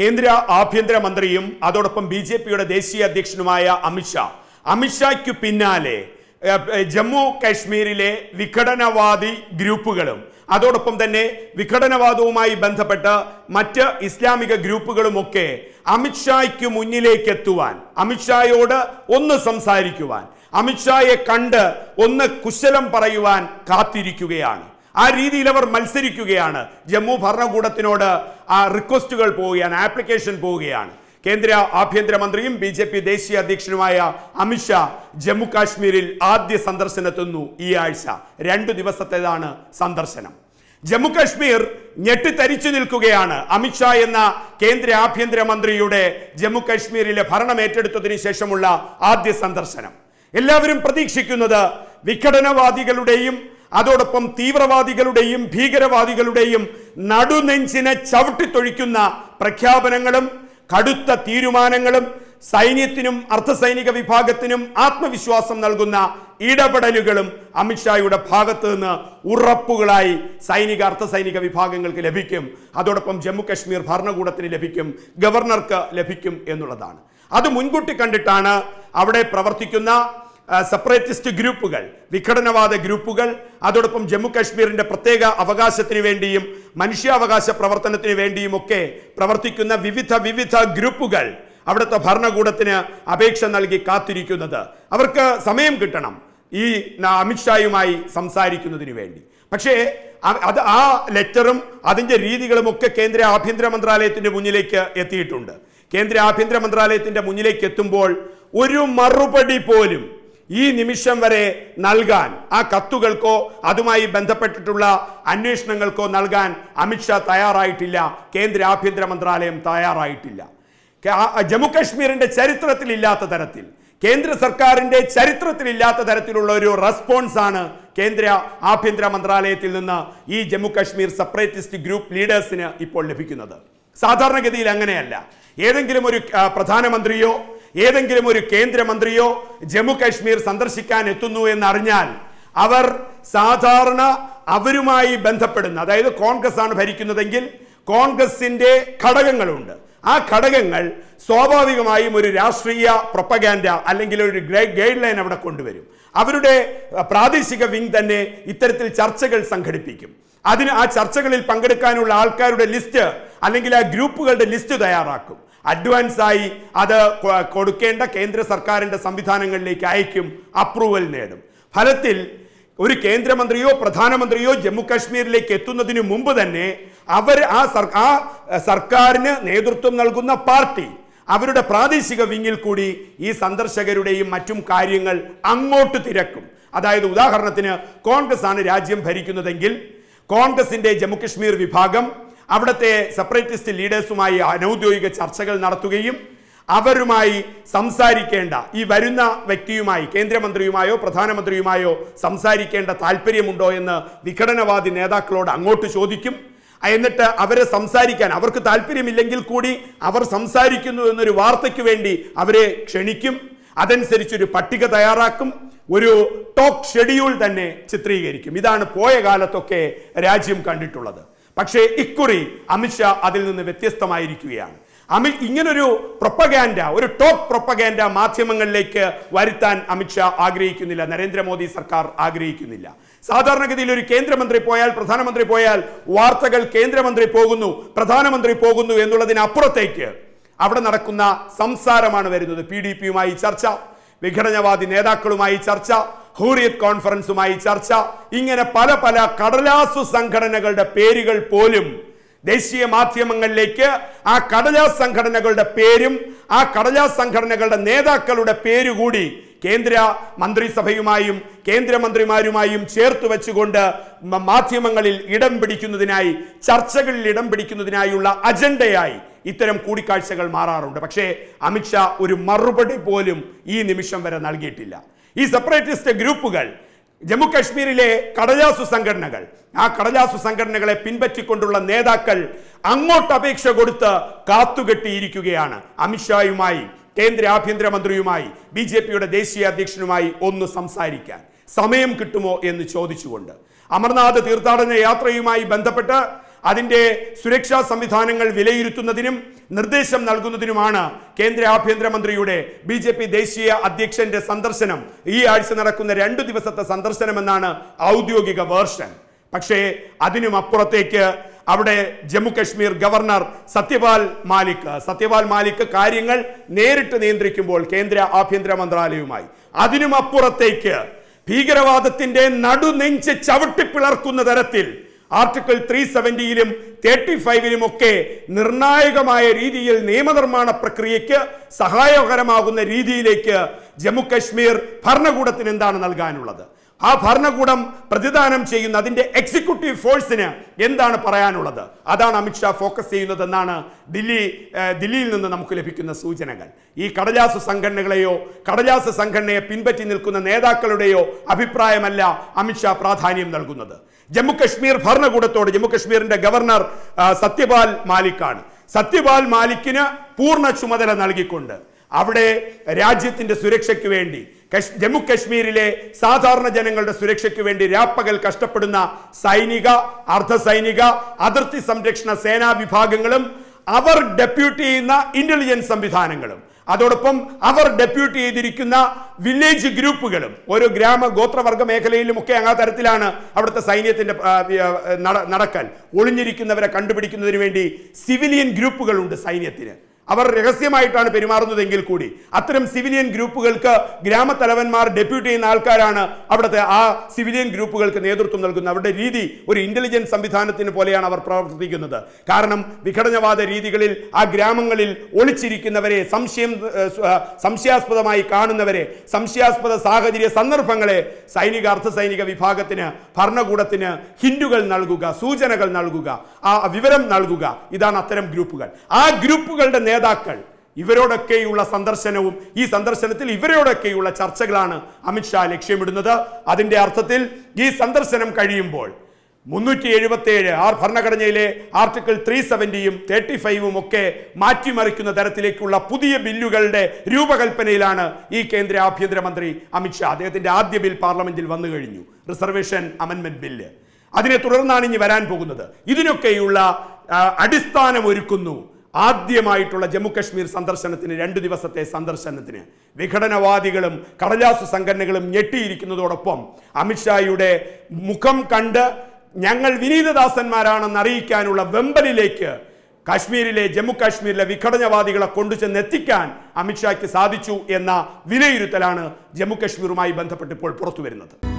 കേന്ദ്ര ആഭ്യന്തരമന്ത്രിയും അതോടൊപ്പം B J പിയുടെ ദേശീയ അധ്യക്ഷനുമായ അമിത്ഷാ അമിത്ഷായ്ക്കു പിന്നാലെ ജമ്മു കാശ്മീരിലെ വിഘടനവാദി ഗ്രൂപ്പുകളും അതോടൊപ്പം തന്നെ വിഘടനവാദവുമായി ബന്ധപ്പെട്ട മറ്റ് ഇസ്ലാമിക ഗ്രൂപ്പുകളുമൊക്കെ അമിത്ഷായ്ക്ക് മുന്നിലേക്ക് എത്തുവാൻ അമിത്ഷായോട് ഒന്ന് സംസാരിക്കുവാൻ അമിത്ഷായെ കണ്ട് ഒന്ന് കുശലം പറയുവാൻ കാത്തിരിക്കുകയാണ് ആ രീതിയിൽ അവർ മത്സരിക്കുകയാണ് ജമ്മു ഭരണകൂടത്തിനോട് ആ റിക്വസ്റ്റുകൾ പോവുകയാണ് ആപ്ലിക്കേഷൻ പോവുകയാണ് കേന്ദ്ര ആഭ്യന്തരമന്ത്രിയും ബി ജെ പി ദേശീയ അധ്യക്ഷനുമായ അമിത്ഷാ ജമ്മു കാശ്മീരിൽ ആദ്യ സന്ദർശനത്തുന്നു ഈ ആഴ്ച രണ്ടു ദിവസത്തേതാണ് സന്ദർശനം ജമ്മു കാശ്മീർ ഞെട്ടിത്തരിച്ചു നിൽക്കുകയാണ് അമിത്ഷാ എന്ന കേന്ദ്ര ആഭ്യന്തരമന്ത്രിയുടെ ജമ്മു ഭരണം ഏറ്റെടുത്തതിന് ശേഷമുള്ള ആദ്യ സന്ദർശനം എല്ലാവരും പ്രതീക്ഷിക്കുന്നത് വിഘടനവാദികളുടെയും അതോടൊപ്പം തീവ്രവാദികളുടെയും ഭീകരവാദികളുടെയും നടുനെഞ്ചിനെ ചവിട്ടിത്തൊഴിക്കുന്ന പ്രഖ്യാപനങ്ങളും കടുത്ത തീരുമാനങ്ങളും സൈന്യത്തിനും അർദ്ധസൈനിക വിഭാഗത്തിനും ആത്മവിശ്വാസം നൽകുന്ന ഇടപെടലുകളും അമിത്ഷായുടെ ഭാഗത്ത് നിന്ന് ഉറപ്പുകളായി സൈനിക അർദ്ധസൈനിക വിഭാഗങ്ങൾക്ക് ലഭിക്കും അതോടൊപ്പം ജമ്മു കശ്മീർ ഭരണകൂടത്തിന് ലഭിക്കും ഗവർണർക്ക് ലഭിക്കും എന്നുള്ളതാണ് അത് മുൻകൂട്ടി കണ്ടിട്ടാണ് അവിടെ പ്രവർത്തിക്കുന്ന സെപ്പറേറ്റിസ്റ്റ് ഗ്രൂപ്പുകൾ വിഘടനവാദ ഗ്രൂപ്പുകൾ അതോടൊപ്പം ജമ്മു കാശ്മീരിൻ്റെ പ്രത്യേക അവകാശത്തിന് വേണ്ടിയും മനുഷ്യാവകാശ പ്രവർത്തനത്തിന് വേണ്ടിയുമൊക്കെ പ്രവർത്തിക്കുന്ന വിവിധ വിവിധ ഗ്രൂപ്പുകൾ അവിടുത്തെ ഭരണകൂടത്തിന് അപേക്ഷ നൽകി കാത്തിരിക്കുന്നത് അവർക്ക് സമയം കിട്ടണം ഈ അമിത്ഷായുമായി സംസാരിക്കുന്നതിന് വേണ്ടി പക്ഷേ അത് ആ ലെറ്ററും അതിൻ്റെ രീതികളും ഒക്കെ കേന്ദ്ര ആഭ്യന്തര മന്ത്രാലയത്തിൻ്റെ മുന്നിലേക്ക് എത്തിയിട്ടുണ്ട് കേന്ദ്ര ആഭ്യന്തര മന്ത്രാലയത്തിൻ്റെ മുന്നിലേക്ക് എത്തുമ്പോൾ ഒരു മറുപടി പോലും ഈ നിമിഷം വരെ നൽകാൻ ആ കത്തുകൾക്കോ അതുമായി ബന്ധപ്പെട്ടിട്ടുള്ള അന്വേഷണങ്ങൾക്കോ നൽകാൻ അമിത്ഷാ തയ്യാറായിട്ടില്ല കേന്ദ്ര ആഭ്യന്തര മന്ത്രാലയം തയ്യാറായിട്ടില്ല ജമ്മുകശ്മീരിൻ്റെ ചരിത്രത്തിലില്ലാത്ത തരത്തിൽ കേന്ദ്ര സർക്കാരിൻ്റെ ചരിത്രത്തിലില്ലാത്ത തരത്തിലുള്ള ഒരു റെസ്പോൺസ് ആണ് കേന്ദ്ര ആഭ്യന്തര മന്ത്രാലയത്തിൽ നിന്ന് ഈ ജമ്മുകശ്മീർ സെപ്പറേറ്റിസ്റ്റ് ഗ്രൂപ്പ് ലീഡേഴ്സിന് ഇപ്പോൾ ലഭിക്കുന്നത് സാധാരണഗതിയിൽ അങ്ങനെയല്ല ഏതെങ്കിലും ഒരു പ്രധാനമന്ത്രിയോ ഏതെങ്കിലും ഒരു കേന്ദ്രമന്ത്രിയോ ജമ്മു കാശ്മീർ സന്ദർശിക്കാൻ എത്തുന്നു എന്നറിഞ്ഞാൽ അവർ സാധാരണ അവരുമായി ബന്ധപ്പെടുന്ന അതായത് കോൺഗ്രസ് ആണ് ഭരിക്കുന്നതെങ്കിൽ കോൺഗ്രസിൻ്റെ ഘടകങ്ങളുണ്ട് ആ ഘടകങ്ങൾ സ്വാഭാവികമായും ഒരു രാഷ്ട്രീയ പ്രൊപ്പഗാൻഡ അല്ലെങ്കിൽ ഒരു ഗൈഡ് ലൈൻ അവിടെ കൊണ്ടുവരും അവരുടെ പ്രാദേശിക വിങ് തന്നെ ഇത്തരത്തിൽ ചർച്ചകൾ സംഘടിപ്പിക്കും അതിന് ആ ചർച്ചകളിൽ പങ്കെടുക്കാനുള്ള ആൾക്കാരുടെ ലിസ്റ്റ് അല്ലെങ്കിൽ ആ ഗ്രൂപ്പുകളുടെ ലിസ്റ്റ് തയ്യാറാക്കും അഡ്വാൻസായി അത് കൊടുക്കേണ്ട കേന്ദ്ര സർക്കാരിൻ്റെ സംവിധാനങ്ങളിലേക്ക് അയക്കും അപ്രൂവൽ നേടും ഫലത്തിൽ ഒരു കേന്ദ്രമന്ത്രിയോ പ്രധാനമന്ത്രിയോ ജമ്മു കാശ്മീരിലേക്ക് എത്തുന്നതിന് മുമ്പ് തന്നെ അവർ ആ സർ സർക്കാരിന് നേതൃത്വം നൽകുന്ന പാർട്ടി അവരുടെ പ്രാദേശിക വിങ്ങിൽ കൂടി ഈ സന്ദർശകരുടെയും മറ്റും കാര്യങ്ങൾ അങ്ങോട്ട് തിരക്കും അതായത് ഉദാഹരണത്തിന് കോൺഗ്രസ് ആണ് രാജ്യം ഭരിക്കുന്നതെങ്കിൽ കോൺഗ്രസിൻ്റെ ജമ്മുകശ്മീർ വിഭാഗം അവിടുത്തെ സെപ്പറേറ്റിസ്റ്റ് ലീഡേഴ്സുമായി അനൗദ്യോഗിക ചർച്ചകൾ നടത്തുകയും അവരുമായി സംസാരിക്കേണ്ട ഈ വരുന്ന വ്യക്തിയുമായി കേന്ദ്രമന്ത്രിയുമായോ പ്രധാനമന്ത്രിയുമായോ സംസാരിക്കേണ്ട താല്പര്യമുണ്ടോ എന്ന് വിഘടനവാദി നേതാക്കളോട് അങ്ങോട്ട് ചോദിക്കും എന്നിട്ട് അവരെ സംസാരിക്കാൻ അവർക്ക് താല്പര്യമില്ലെങ്കിൽ കൂടി അവർ സംസാരിക്കുന്നു എന്നൊരു വാർത്തയ്ക്ക് വേണ്ടി അവരെ ക്ഷണിക്കും അതനുസരിച്ചൊരു പട്ടിക തയ്യാറാക്കും ഒരു ടോക്ക് ഷെഡ്യൂൾ തന്നെ ചിത്രീകരിക്കും ഇതാണ് പോയ കാലത്തൊക്കെ രാജ്യം കണ്ടിട്ടുള്ളത് പക്ഷേ ഇക്കുറി അമിത്ഷാ അതിൽ നിന്ന് വ്യത്യസ്തമായിരിക്കുകയാണ് അമിത് ഇങ്ങനൊരു പ്രൊപ്പഗാൻഡ ഒരു ടോപ്പ് പ്രൊപ്പഗാൻഡ മാധ്യമങ്ങളിലേക്ക് വരുത്താൻ അമിത്ഷാ ആഗ്രഹിക്കുന്നില്ല നരേന്ദ്രമോദി സർക്കാർ ആഗ്രഹിക്കുന്നില്ല സാധാരണഗതിയിൽ ഒരു കേന്ദ്രമന്ത്രി പോയാൽ പ്രധാനമന്ത്രി പോയാൽ വാർത്തകൾ കേന്ദ്രമന്ത്രി പോകുന്നു പ്രധാനമന്ത്രി പോകുന്നു എന്നുള്ളതിനപ്പുറത്തേക്ക് അവിടെ നടക്കുന്ന സംസാരമാണ് വരുന്നത് പി ഡി പിയുമായി ചർച്ച വിഘടനവാദി നേതാക്കളുമായി ചർച്ച ഹൂറിയത് കോൺഫറൻസുമായി ചർച്ച ഇങ്ങനെ പല പല കടലാസു സംഘടനകളുടെ പേരുകൾ പോലും ദേശീയ മാധ്യമങ്ങളിലേക്ക് ആ കടലാസ് സംഘടനകളുടെ പേരും ആ കടലാസ് സംഘടനകളുടെ നേതാക്കളുടെ പേരുകൂടി കേന്ദ്ര മന്ത്രിസഭയുമായും കേന്ദ്രമന്ത്രിമാരുമായും ചേർത്ത് വെച്ചുകൊണ്ട് മാധ്യമങ്ങളിൽ ഇടം പിടിക്കുന്നതിനായി ചർച്ചകളിൽ ഇടം പിടിക്കുന്നതിനായുള്ള അജണ്ടയായി ഇത്തരം കൂടിക്കാഴ്ചകൾ മാറാറുണ്ട് പക്ഷേ അമിത്ഷാ ഒരു മറുപടി പോലും ഈ നിമിഷം വരെ നൽകിയിട്ടില്ല ഈ സെപ്പറേറ്റിസ്റ്റ് ഗ്രൂപ്പുകൾ ജമ്മു കടലാസു സംഘടനകൾ ആ കടലാസു സംഘടനകളെ പിൻപറ്റിക്കൊണ്ടുള്ള നേതാക്കൾ അങ്ങോട്ട് അപേക്ഷ കൊടുത്ത് കാത്തുകെട്ടിയിരിക്കുകയാണ് അമിത്ഷായുമായി കേന്ദ്ര ആഭ്യന്തരമന്ത്രിയുമായി ബി ജെ പിയുടെ ദേശീയ അധ്യക്ഷനുമായി ഒന്ന് സംസാരിക്കാൻ സമയം കിട്ടുമോ എന്ന് ചോദിച്ചുകൊണ്ട് അമർനാഥ് തീർത്ഥാടന യാത്രയുമായി ബന്ധപ്പെട്ട് അതിൻ്റെ സുരക്ഷാ സംവിധാനങ്ങൾ വിലയിരുത്തുന്നതിനും നിർദ്ദേശം നൽകുന്നതിനുമാണ് കേന്ദ്ര ആഭ്യന്തരമന്ത്രിയുടെ ബി ജെ പി ദേശീയ അധ്യക്ഷന്റെ സന്ദർശനം ഈ ആഴ്ച നടക്കുന്ന രണ്ടു ദിവസത്തെ സന്ദർശനമെന്നാണ് ഔദ്യോഗിക വേർഷൻ പക്ഷേ അതിനും അപ്പുറത്തേക്ക് അവിടെ ജമ്മു കശ്മീർ ഗവർണർ സത്യപാൽ മാലിക് സത്യപാൽ മാലിക് കാര്യങ്ങൾ നേരിട്ട് നിയന്ത്രിക്കുമ്പോൾ കേന്ദ്ര ആഭ്യന്തര മന്ത്രാലയവുമായി അതിനും അപ്പുറത്തേക്ക് ഭീകരവാദത്തിന്റെ നടുനെഞ്ച് ചവിട്ടിപ്പിളർക്കുന്ന തരത്തിൽ ആർട്ടിക്കിൾ ത്രീ സെവൻറ്റിയിലും തേർട്ടി ഒക്കെ നിർണായകമായ രീതിയിൽ നിയമനിർമ്മാണ പ്രക്രിയയ്ക്ക് സഹായകരമാകുന്ന രീതിയിലേക്ക് ജമ്മു കശ്മീർ ഭരണകൂടത്തിന് എന്താണ് നൽകാനുള്ളത് ആ ഭരണകൂടം പ്രതിദാനം ചെയ്യുന്ന അതിൻ്റെ എക്സിക്യൂട്ടീവ് ഫോഴ്സിന് എന്താണ് പറയാനുള്ളത് അതാണ് അമിത്ഷാ ഫോക്കസ് ചെയ്യുന്നതെന്നാണ് ദില്ലി ദില്ലിയിൽ നിന്ന് നമുക്ക് ലഭിക്കുന്ന സൂചനകൾ ഈ കടലാസ സംഘടനകളെയോ കടലാസ സംഘടനയെ പിൻപറ്റി നിൽക്കുന്ന നേതാക്കളുടെയോ അഭിപ്രായമല്ല അമിത്ഷാ പ്രാധാന്യം നൽകുന്നത് ജമ്മുകശ്മീർ ഭരണകൂടത്തോട് ജമ്മുകശ്മീരിന്റെ ഗവർണർ സത്യപാൽ മാലിക്കാണ് സത്യപാൽ മാലിക്കിന് പൂർണ്ണ ചുമതല നൽകിക്കൊണ്ട് അവിടെ രാജ്യത്തിന്റെ സുരക്ഷയ്ക്ക് വേണ്ടി ജമ്മു കശ്മീരിലെ സാധാരണ ജനങ്ങളുടെ സുരക്ഷയ്ക്ക് വേണ്ടി രാപ്പകൽ കഷ്ടപ്പെടുന്ന സൈനിക അർദ്ധസൈനിക അതിർത്തി സംരക്ഷണ സേനാ വിഭാഗങ്ങളും അവർ ഡെപ്യൂട്ടി ചെയ്യുന്ന ഇന്റലിജൻസ് സംവിധാനങ്ങളും അതോടൊപ്പം അവർ ഡെപ്യൂട്ട് ചെയ്തിരിക്കുന്ന വില്ലേജ് ഗ്രൂപ്പുകളും ഓരോ ഗ്രാമ ഗോത്രവർഗ മേഖലയിലും ഒക്കെ ആ തരത്തിലാണ് അവിടുത്തെ സൈന്യത്തിൻ്റെ നടക്കൽ ഒളിഞ്ഞിരിക്കുന്നവരെ കണ്ടുപിടിക്കുന്നതിന് വേണ്ടി സിവിലിയൻ ഗ്രൂപ്പുകളുണ്ട് സൈന്യത്തിന് അവർ രഹസ്യമായിട്ടാണ് പെരുമാറുന്നതെങ്കിൽ കൂടി അത്തരം സിവിലിയൻ ഗ്രൂപ്പുകൾക്ക് ഗ്രാമത്തലവന്മാർ ഡെപ്യൂട്ടി ചെയ്യുന്ന ആൾക്കാരാണ് അവിടുത്തെ ആ സിവിലിയൻ ഗ്രൂപ്പുകൾക്ക് നേതൃത്വം നൽകുന്നത് അവരുടെ രീതി ഒരു ഇന്റലിജൻസ് സംവിധാനത്തിന് പോലെയാണ് അവർ പ്രവർത്തിക്കുന്നത് കാരണം വിഘടനവാദ രീതികളിൽ ആ ഗ്രാമങ്ങളിൽ ഒളിച്ചിരിക്കുന്നവരെ സംശയം സംശയാസ്പദമായി കാണുന്നവരെ സംശയാസ്പദ സാഹചര്യ സന്ദർഭങ്ങളെ സൈനിക അർദ്ധ സൈനിക വിഭാഗത്തിന് ഭരണകൂടത്തിന് ഹിൻഡുകൾ നൽകുക സൂചനകൾ നൽകുക ആ വിവരം നൽകുക ഇതാണ് അത്തരം ഗ്രൂപ്പുകൾ ആ ഗ്രൂപ്പുകളുടെ നേതാക്കൾ ഇവരോടൊക്കെയുള്ള സന്ദർശനവും ഈ സന്ദർശനത്തിൽ ഇവരോടൊക്കെയുള്ള ചർച്ചകളാണ് അമിത്ഷാ ലക്ഷ്യമിടുന്നത് അതിൻ്റെ അർത്ഥത്തിൽ ഈ സന്ദർശനം കഴിയുമ്പോൾ മുന്നൂറ്റി എഴുപത്തി ഏഴ് ആർ ഭരണഘടനയിലെ ആർട്ടിക്കിൾ ത്രീ സെവൻറ്റിയും തേർട്ടി ഫൈവും ഒക്കെ മാറ്റിമറിക്കുന്ന തരത്തിലേക്കുള്ള പുതിയ ബില്ലുകളുടെ രൂപകൽപ്പനയിലാണ് ഈ കേന്ദ്ര ആഭ്യന്തരമന്ത്രി അമിത്ഷാ അദ്ദേഹത്തിൻ്റെ ആദ്യ ബിൽ പാർലമെന്റിൽ വന്നു കഴിഞ്ഞു റിസർവേഷൻ അമെൻമെന്റ് ബില്ല് അതിനെ തുടർന്നാണ് ഇനി വരാൻ പോകുന്നത് ഇതിനൊക്കെയുള്ള അടിസ്ഥാനമൊരുക്കുന്നു ആദ്യമായിട്ടുള്ള ജമ്മുകശ്മീർ സന്ദർശനത്തിന് രണ്ട് ദിവസത്തെ സന്ദർശനത്തിന് വിഘടനവാദികളും കടലാസ് സംഘടനകളും ഞെട്ടിയിരിക്കുന്നതോടൊപ്പം അമിത്ഷായുടെ മുഖം കണ്ട് ഞങ്ങൾ വിനീതദാസന്മാരാണെന്ന് അറിയിക്കാനുള്ള വെമ്പലിലേക്ക് കാശ്മീരിലെ ജമ്മുകാശ്മീരിലെ വിഘടനവാദികളെ കൊണ്ടുചെന്ന് എത്തിക്കാൻ അമിത്ഷായ്ക്ക് സാധിച്ചു എന്ന വിലയിരുത്തലാണ് ജമ്മു ബന്ധപ്പെട്ട് ഇപ്പോൾ പുറത്തു വരുന്നത്